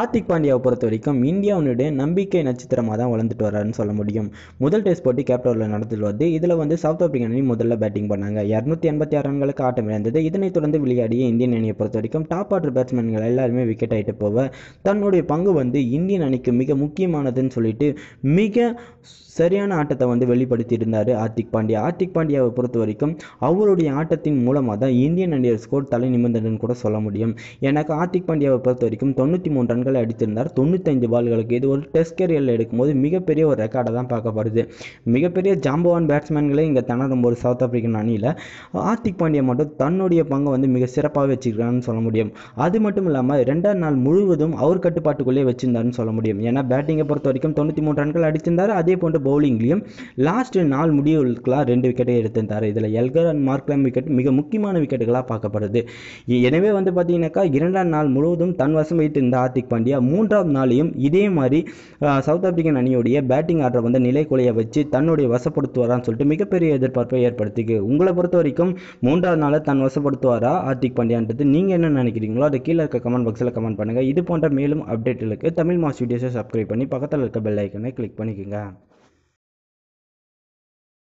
ஆர்த்திக் பாண்டியாவை பொறுத்த வரைக்கும் இந்தியாவுடைய நம்பிக்கை நட்சத்திரமாக தான் வளர்ந்துட்டு வராருன்னு சொல்ல முடியும் முதல் டெஸ்ட் போட்டி கேப்டோரில் நடந்துட்டு வருது இதில் வந்து சவுத் ஆப்ரிக்கன் அணி முதல்ல பேட்டிங் பண்ணாங்க இரநூத்தி எண்பத்தி ஆறு ரன்களுக்கு ஆட்டம் இழந்தது இதனைத் தொடர்ந்து விளையாடிய இந்தியன் அணியை பொறுத்த வரைக்கும் டாப் ஆர்டர் பேட்ஸ்மேன்கள் எல்லாருமே விக்கெட் ஆகிட்டு போக தன்னுடைய பங்கு வந்து இந்தியன் அணிக்கு மிக முக்கியமானதுன்னு சொல்லிட்டு மிக சரியான ஆட்டத்தை வந்து வெளிப்படுத்தி இருந்தார் ஆர்த்திக் பாண்டியா ஆர்த்திக் பாண்டியாவை பொறுத்த வரைக்கும் அவருடைய ஆட்டத்தின் மூலமாக தான் இந்தியன் அணியர் ஸ்கோர் தலை நிபந்தனைன்னு கூட சொல்ல முடியும் எனக்கு ஆர்த்திக் பாண்டியாவை பொறுத்த வரைக்கும் தொண்ணூற்றி மூன்று ரன்களை அடித்திருந்தார் தொண்ணூத்தஞ்சு பால்களுக்கு இது ஒரு டெஸ்ட் கேரியரில் எடுக்கும்போது மிகப்பெரிய ஒரு ரெக்கார்டை தான் பார்க்கப்படுது மிகப்பெரிய ஜாம்பவான் பேட்ஸ்மேன்களே இங்கே திணறும் ஒரு சவுத் ஆப்பிரிக்கன் அணியில் ஆர்த்திக் பாண்டியா மட்டும் தன்னுடைய பங்கை வந்து மிக சிறப்பாக வச்சுருக்கான்னு சொல்ல முடியும் அது மட்டும் இல்லாமல் ரெண்டாம் நாள் முழுவதும் அவர் கட்டுப்பாட்டுக்குள்ளேயே வச்சிருந்தாருன்னு சொல்ல முடியும் ஏன்னா பேட்டிங்கை பொறுத்த வரைக்கும் தொண்ணூற்றி மூணு ரன்கள் அடித்திருந்தார் அதே போன்ற பவுலிங்லேயும் லாஸ்ட் நாள் முடிவுகளுக்கெல்லாம் ரெண்டு விக்கெட்டை எடுத்திருந்தார் இதில் எல்கர் அண்ட் மார்க்லாம் விக்கெட் மிக முக்கியமான விக்கெட்டுகளாக பார்க்கப்படுது எனவே வந்து பார்த்தீங்கன்னாக்கா இரண்டாம் நாள் முழுவதும் தன் தன்வசம் வைத்திருந்த ஆர்த்திக் ஹார்திக் பாண்டியா மூன்றாவது நாளையும் இதே மாதிரி சவுத் ஆப்பிரிக்கன் அணியுடைய பேட்டிங் ஆர்டரை வந்து நிலைக்குலைய வச்சு தன்னுடைய வசப்படுத்துவாரான்னு சொல்லிட்டு மிகப்பெரிய எதிர்பார்ப்பை ஏற்படுத்திக்கு உங்களை பொறுத்த வரைக்கும் மூன்றாவது நாளை தன் வசப்படுத்துவாரா ஹார்திக் பாண்டியான்றது நீங்கள் என்ன நினைக்கிறீங்களோ அதை கீழே இருக்க கமெண்ட் பாக்ஸில் கமெண்ட் பண்ணுங்கள் இது போன்ற மேலும் அப்டேட்டுகளுக்கு தமிழ் மாஸ் வீடியோஸை சப்ஸ்கிரைப் பண்ணி பக்கத்தில் இருக்க பெல் ஐக்கனை கிளிக் பண்ணிக்கோங்க